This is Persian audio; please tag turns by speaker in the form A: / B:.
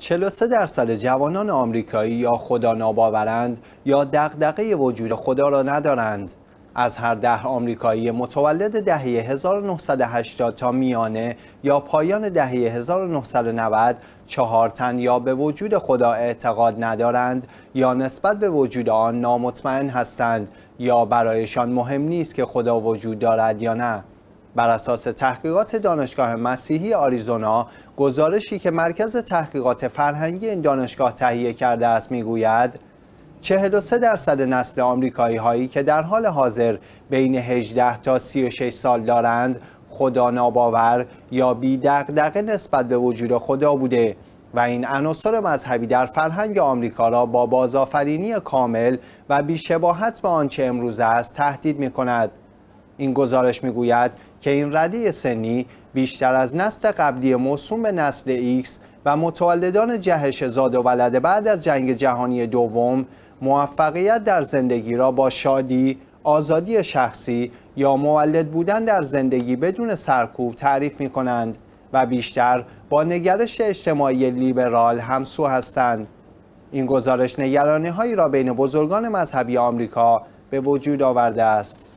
A: 43 درصد جوانان آمریکایی یا خدا ناباورند یا دغدغه وجود خدا را ندارند. از هر ده آمریکایی متولد دهه 1980 تا میانه یا پایان دهه 1990 چهار تن یا به وجود خدا اعتقاد ندارند یا نسبت به وجود آن نامطمئن هستند یا برایشان مهم نیست که خدا وجود دارد یا نه. بر اساس تحقیقات دانشگاه مسیحی آریزونا گزارشی که مرکز تحقیقات فرهنگی این دانشگاه تهیه کرده است میگوید 43 درصد نسل آمریکایی هایی که در حال حاضر بین 18 تا 36 سال دارند خدا ناباور یا بی دقدقه نسبت به وجود خدا بوده و این عناصر مذهبی در فرهنگ آمریکا را با بازآفرینی کامل و بیشباهت به آنچه امروز است تهدید می کند. این گزارش میگوید که این رده سنی بیشتر از نسل قبلی موسوم به نسل ایکس و متولدان جهش زاد و ولد بعد از جنگ جهانی دوم موفقیت در زندگی را با شادی، آزادی شخصی یا مولد بودن در زندگی بدون سرکوب تعریف می کنند و بیشتر با نگرش اجتماعی لیبرال همسو هستند. این گزارش نگرانی هایی را بین بزرگان مذهبی آمریکا به وجود آورده است.